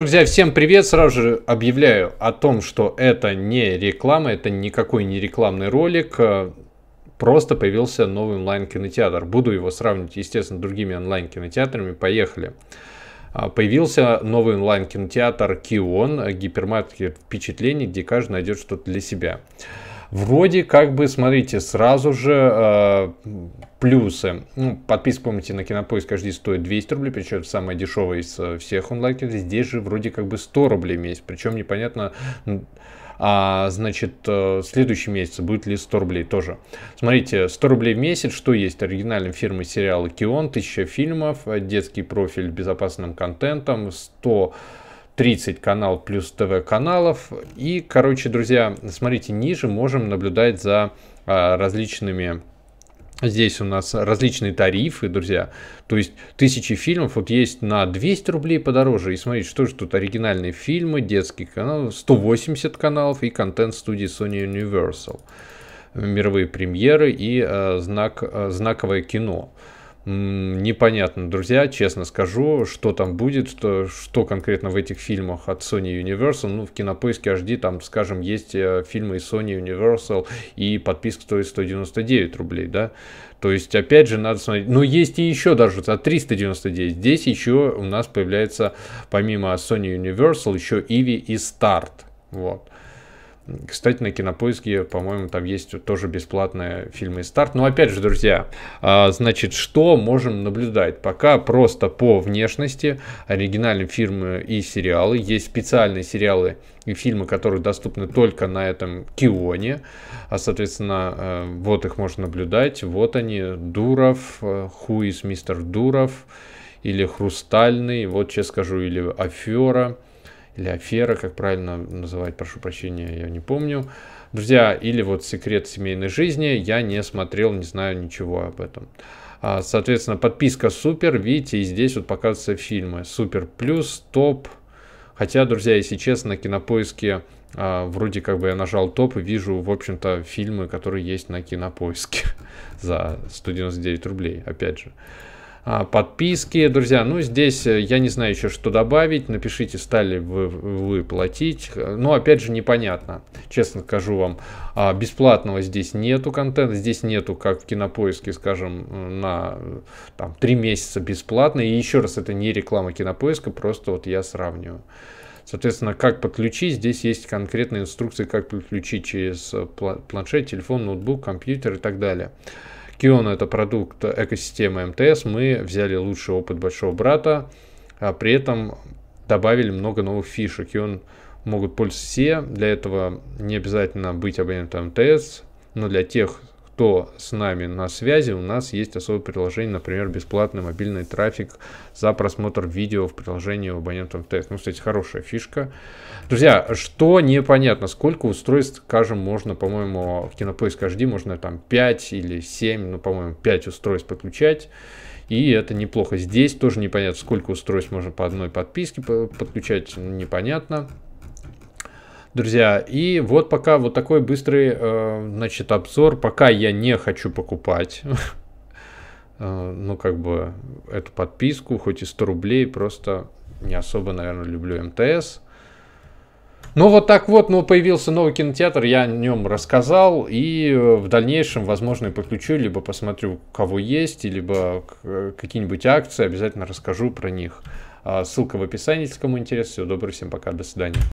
Друзья, всем привет! Сразу же объявляю о том, что это не реклама, это никакой не рекламный ролик. Э, просто появился новый онлайн-кинотеатр. Буду его сравнивать, естественно, с другими онлайн-кинотеатрами. Поехали! А, появился новый онлайн-кинотеатр Кион гипермаркет впечатлений, где каждый найдет что-то для себя. Вроде как бы, смотрите, сразу же э, плюсы. Ну, подписка, помните, на Кинопоиск каждый стоит 200 рублей, причем самая дешевая из э, всех онлайн -кино. Здесь же вроде как бы 100 рублей в месяц, причем непонятно... А, значит, э, следующем месяце будет ли 100 рублей тоже. Смотрите, 100 рублей в месяц, что есть? оригинальным фирмы сериала Кион, 1000 фильмов, детский профиль с безопасным контентом, 100 30 канал плюс ТВ каналов. И, короче, друзья, смотрите, ниже можем наблюдать за а, различными Здесь у нас различные тарифы, друзья. То есть тысячи фильмов вот есть на 200 рублей подороже. И смотрите, что же тут оригинальные фильмы, детский канал, 180 каналов и контент студии Sony Universal. Мировые премьеры и э, знак, э, знаковое кино непонятно, друзья, честно скажу, что там будет, что, что конкретно в этих фильмах от Sony Universal. Ну, в Кинопоиске HD там, скажем, есть э, фильмы из Sony Universal и подписка стоит 199 рублей, да. То есть, опять же, надо смотреть. Но есть и еще даже за 399. Здесь еще у нас появляется, помимо Sony Universal, еще Иви и Start, Вот. Кстати, на Кинопоиске, по-моему, там есть тоже бесплатные фильмы «Старт». Но ну, опять же, друзья, а, значит, что можем наблюдать? Пока просто по внешности оригинальные фильмы и сериалы. Есть специальные сериалы и фильмы, которые доступны только на этом Кионе. А, соответственно, э, вот их можно наблюдать. Вот они, Дуров, э, Who is Мистер Дуров или Хрустальный, вот сейчас скажу, или Афера – или афера, как правильно называть, прошу прощения, я не помню. Друзья, или вот «Секрет семейной жизни», я не смотрел, не знаю ничего об этом. А, соответственно, подписка супер, видите, и здесь вот показываются фильмы. Супер плюс, топ. Хотя, друзья, если честно, на кинопоиске а, вроде как бы я нажал топ и вижу, в общем-то, фильмы, которые есть на кинопоиске за 199 рублей, опять же. А, подписки, друзья. Ну, здесь э, я не знаю еще, что добавить. Напишите, стали вы, вы платить. Но, опять же, непонятно. Честно скажу вам, а, бесплатного здесь нету контента. Здесь нету, как в Кинопоиске, скажем, на там, 3 месяца бесплатно. И еще раз, это не реклама Кинопоиска, просто вот я сравниваю. Соответственно, как подключить, здесь есть конкретные инструкции, как подключить через э, планшет, телефон, ноутбук, компьютер и так далее. Кион это продукт экосистемы МТС. Мы взяли лучший опыт большого брата, а при этом добавили много новых фишек. Кион могут пользоваться все. Для этого не обязательно быть абонентом МТС, но для тех кто с нами на связи, у нас есть особое приложение, например, бесплатный мобильный трафик за просмотр видео в приложении у абонента МТС. Ну, кстати, хорошая фишка. Друзья, что непонятно, сколько устройств, скажем, можно, по-моему, в Кинопоиск HD можно там 5 или 7, ну, по-моему, 5 устройств подключать. И это неплохо. Здесь тоже непонятно, сколько устройств можно по одной подписке подключать, непонятно друзья. И вот пока вот такой быстрый, э, значит, обзор. Пока я не хочу покупать, э, ну, как бы, эту подписку, хоть и 100 рублей, просто не особо, наверное, люблю МТС. Ну вот так вот, ну появился новый кинотеатр, я о нем рассказал, и э, в дальнейшем, возможно, и подключу, либо посмотрю, кого есть, либо э, какие-нибудь акции, обязательно расскажу про них. А ссылка в описании, если кому интересно. Всего доброго, всем пока, до свидания.